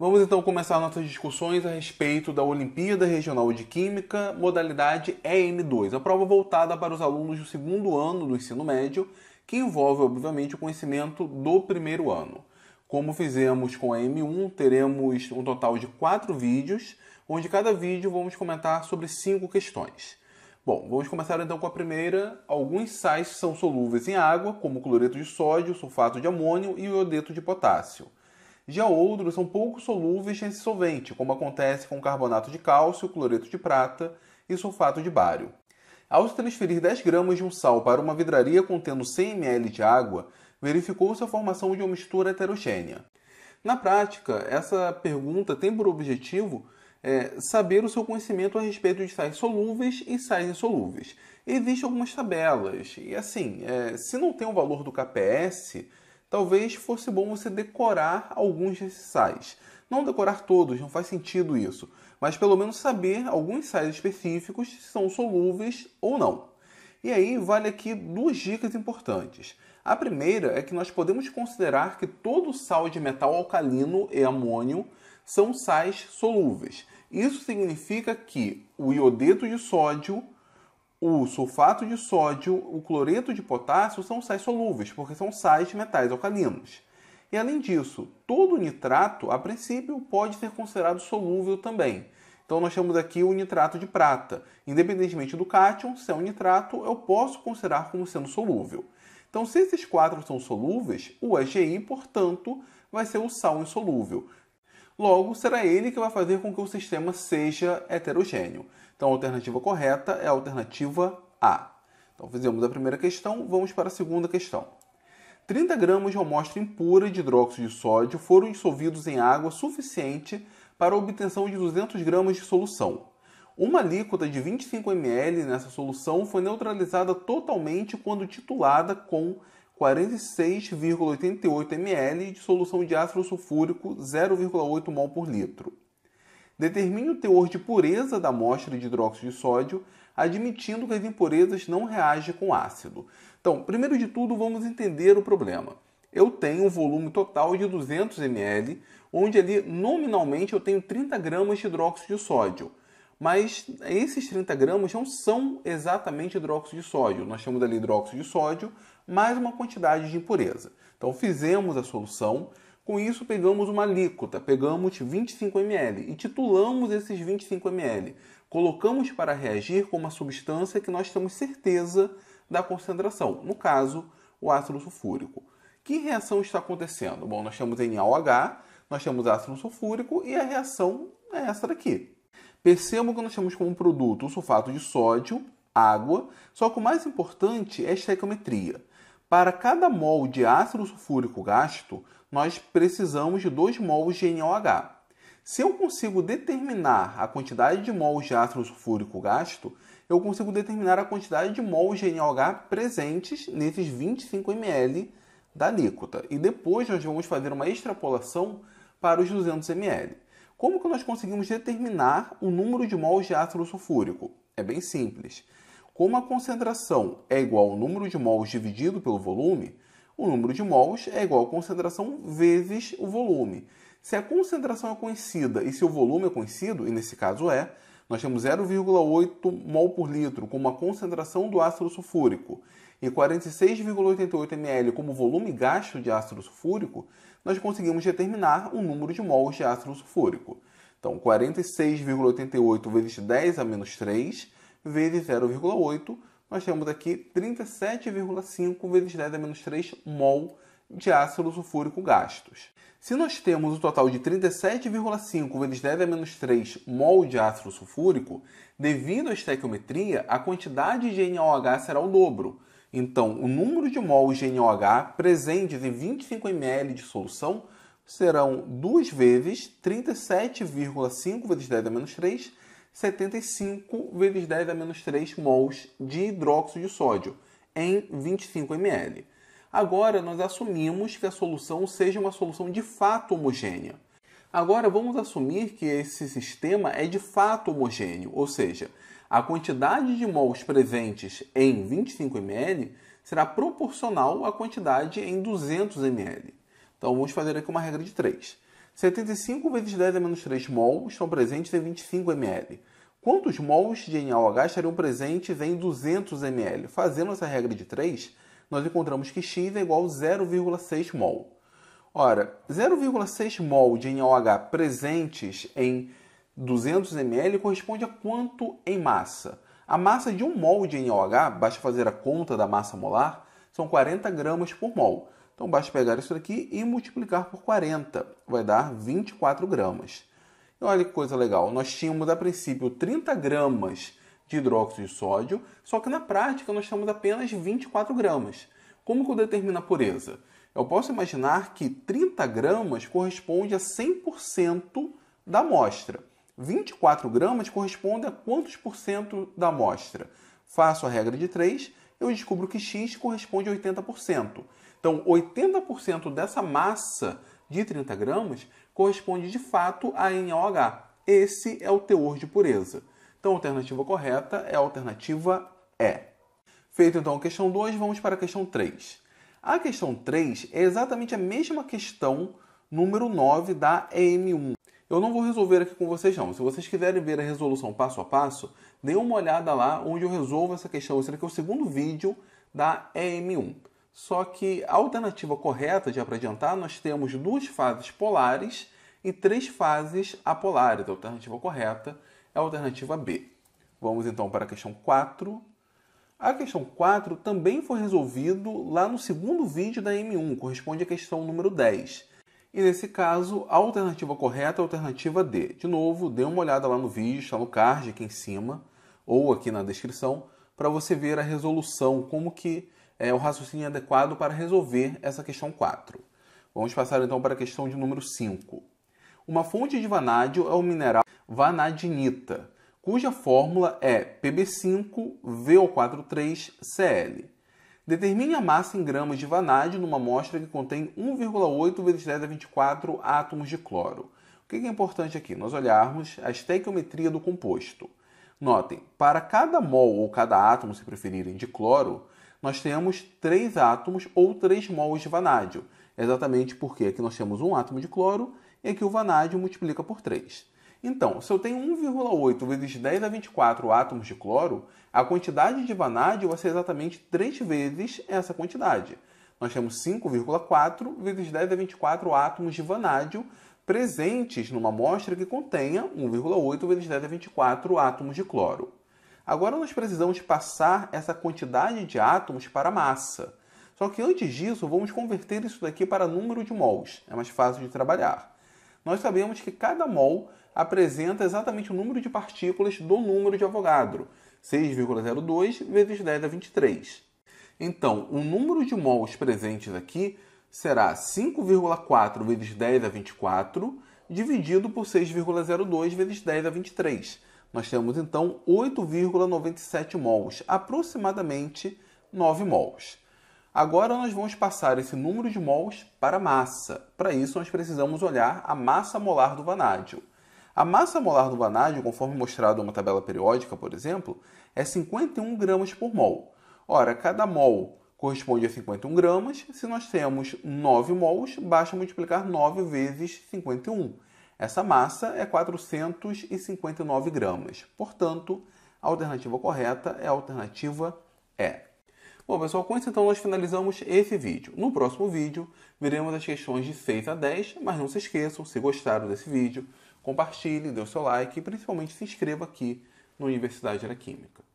Vamos então começar nossas discussões a respeito da Olimpíada Regional de Química, modalidade EM2, a prova voltada para os alunos do segundo ano do ensino médio, que envolve, obviamente, o conhecimento do primeiro ano. Como fizemos com a M1, teremos um total de quatro vídeos, onde cada vídeo vamos comentar sobre cinco questões. Bom, vamos começar então com a primeira. Alguns sais são solúveis em água, como cloreto de sódio, sulfato de amônio e iodeto de potássio. Já outros são pouco solúveis nesse solvente, como acontece com carbonato de cálcio, cloreto de prata e sulfato de bário. Ao se transferir 10 gramas de um sal para uma vidraria contendo 100 ml de água, verificou-se a formação de uma mistura heterogênea. Na prática, essa pergunta tem por objetivo é, saber o seu conhecimento a respeito de sais solúveis e sais insolúveis. Existem algumas tabelas, e assim, é, se não tem o valor do KPS, talvez fosse bom você decorar alguns desses sais. Não decorar todos, não faz sentido isso, mas pelo menos saber alguns sais específicos se são solúveis ou não. E aí vale aqui duas dicas importantes. A primeira é que nós podemos considerar que todo sal de metal alcalino e amônio são sais solúveis. Isso significa que o iodeto de sódio o sulfato de sódio, o cloreto de potássio são sais solúveis, porque são sais metais alcalinos. E além disso, todo nitrato, a princípio, pode ser considerado solúvel também. Então nós temos aqui o nitrato de prata. Independentemente do cátion, se é um nitrato, eu posso considerar como sendo solúvel. Então, se esses quatro são solúveis, o AGI, portanto, vai ser o sal insolúvel. Logo, será ele que vai fazer com que o sistema seja heterogêneo. Então, a alternativa correta é a alternativa A. Então, fizemos a primeira questão, vamos para a segunda questão. 30 gramas de amostra impura de hidróxido de sódio foram dissolvidos em água suficiente para a obtenção de 200 gramas de solução. Uma alíquota de 25 ml nessa solução foi neutralizada totalmente quando titulada com 46,88 ml de solução de ácido sulfúrico 0,8 mol por litro. Determine o teor de pureza da amostra de hidróxido de sódio, admitindo que as impurezas não reagem com ácido. Então, primeiro de tudo, vamos entender o problema. Eu tenho um volume total de 200 ml, onde ali nominalmente eu tenho 30 gramas de hidróxido de sódio mas esses 30 gramas não são exatamente hidróxido de sódio. Nós chamamos ali hidróxido de sódio mais uma quantidade de impureza. Então fizemos a solução, com isso pegamos uma alíquota, pegamos 25 ml e titulamos esses 25 ml. Colocamos para reagir com uma substância que nós temos certeza da concentração, no caso, o ácido sulfúrico. Que reação está acontecendo? Bom, nós temos NaOH, nós temos ácido sulfúrico e a reação é essa daqui. Percebam que nós temos como produto o sulfato de sódio, água, só que o mais importante é a estequiometria. Para cada mol de ácido sulfúrico gasto, nós precisamos de 2 mols de NOH. Se eu consigo determinar a quantidade de mols de ácido sulfúrico gasto, eu consigo determinar a quantidade de mols de NOH presentes nesses 25 ml da alíquota. E depois nós vamos fazer uma extrapolação para os 200 ml. Como que nós conseguimos determinar o número de mols de ácido sulfúrico? É bem simples. Como a concentração é igual ao número de mols dividido pelo volume, o número de mols é igual à concentração vezes o volume. Se a concentração é conhecida e se o volume é conhecido, e nesse caso é, nós temos 0,8 mol por litro como a concentração do ácido sulfúrico e 46,88 ml como volume gasto de ácido sulfúrico, nós conseguimos determinar o número de mols de ácido sulfúrico. Então, 46,88 vezes 10 a menos 3 vezes 0,8, nós temos aqui 37,5 vezes 10 a menos 3 mol de ácido sulfúrico gastos. Se nós temos o um total de 37,5 vezes 10 a menos 3 mol de ácido sulfúrico, devido à estequiometria, a quantidade de NaOH será o dobro. Então, o número de mols de NaOH presentes em 25 ml de solução serão 2 vezes 37,5 vezes 10 a menos 3 75 vezes 10 a menos 3 mols de hidróxido de sódio em 25 ml. Agora nós assumimos que a solução seja uma solução de fato homogênea. Agora vamos assumir que esse sistema é de fato homogêneo, ou seja, a quantidade de mols presentes em 25 ml será proporcional à quantidade em 200 ml. Então vamos fazer aqui uma regra de 3. 75 vezes 10 a é menos 3 mols estão presentes em 25 ml. Quantos mols de NaOH estariam presentes em 200 ml? Fazendo essa regra de 3, nós encontramos que X é igual a 0,6 mol. Ora, 0,6 mol de NaOH presentes em 200 ml corresponde a quanto em massa? A massa de 1 mol de NaOH, basta fazer a conta da massa molar, são 40 gramas por mol. Então basta pegar isso aqui e multiplicar por 40, vai dar 24 gramas. E olha que coisa legal, nós tínhamos a princípio 30 gramas de hidróxido de sódio, só que na prática nós temos apenas 24 gramas. Como que eu determino a pureza? Eu posso imaginar que 30 gramas corresponde a 100% da amostra. 24 gramas corresponde a quantos por cento da amostra? Faço a regra de 3, eu descubro que x corresponde a 80%. Então, 80% dessa massa de 30 gramas corresponde de fato a NaOH. Esse é o teor de pureza. Então, a alternativa correta é a alternativa E. Feito então a questão 2, vamos para a questão 3. A questão 3 é exatamente a mesma questão número 9 da EM1. Eu não vou resolver aqui com vocês não. Se vocês quiserem ver a resolução passo a passo, dê uma olhada lá onde eu resolvo essa questão. Esse aqui é o segundo vídeo da EM1. Só que a alternativa correta, já para adiantar, nós temos duas fases polares e três fases apolares. A alternativa correta é a alternativa B. Vamos então para a questão 4. A questão 4 também foi resolvido lá no segundo vídeo da M1, corresponde à questão número 10. E nesse caso, a alternativa correta é a alternativa D. De novo, dê uma olhada lá no vídeo, está no card aqui em cima ou aqui na descrição, para você ver a resolução, como que é, o raciocínio adequado para resolver essa questão 4. Vamos passar então para a questão de número 5. Uma fonte de vanádio é o mineral vanadinita, cuja fórmula é PB5VO43Cl. Determine a massa em gramas de vanádio numa amostra que contém 1,8 vezes 10 a 24 átomos de cloro. O que é importante aqui? Nós olharmos a estequiometria do composto. Notem, para cada mol ou cada átomo, se preferirem, de cloro, nós temos três átomos ou três mols de vanádio. Exatamente porque aqui nós temos um átomo de cloro e aqui o vanádio multiplica por 3. Então, se eu tenho 1,8 vezes 10 a 24 átomos de cloro, a quantidade de vanádio vai ser exatamente 3 vezes essa quantidade. Nós temos 5,4 vezes 10 a 24 átomos de vanádio presentes numa amostra que contenha 1,8 vezes 10 a 24 átomos de cloro. Agora nós precisamos passar essa quantidade de átomos para a massa. Só que antes disso, vamos converter isso daqui para número de mols. É mais fácil de trabalhar. Nós sabemos que cada mol apresenta exatamente o número de partículas do número de Avogadro, 6,02 vezes 10 a 23. Então, o número de mols presentes aqui será 5,4 vezes 10 a 24 dividido por 6,02 vezes 10 a 23. Nós temos então 8,97 mols, aproximadamente 9 mols. Agora nós vamos passar esse número de mols para a massa. Para isso nós precisamos olhar a massa molar do vanádio. A massa molar do vanádio, conforme mostrado em uma tabela periódica, por exemplo, é 51 gramas por mol. Ora, cada mol corresponde a 51 gramas. Se nós temos 9 mols, basta multiplicar 9 vezes 51. Essa massa é 459 gramas. Portanto, a alternativa correta é a alternativa E. Bom, pessoal, com isso então nós finalizamos esse vídeo. No próximo vídeo, veremos as questões de 6 a 10, mas não se esqueçam, se gostaram desse vídeo, compartilhe, dê o seu like e principalmente se inscreva aqui na Universidade da Química.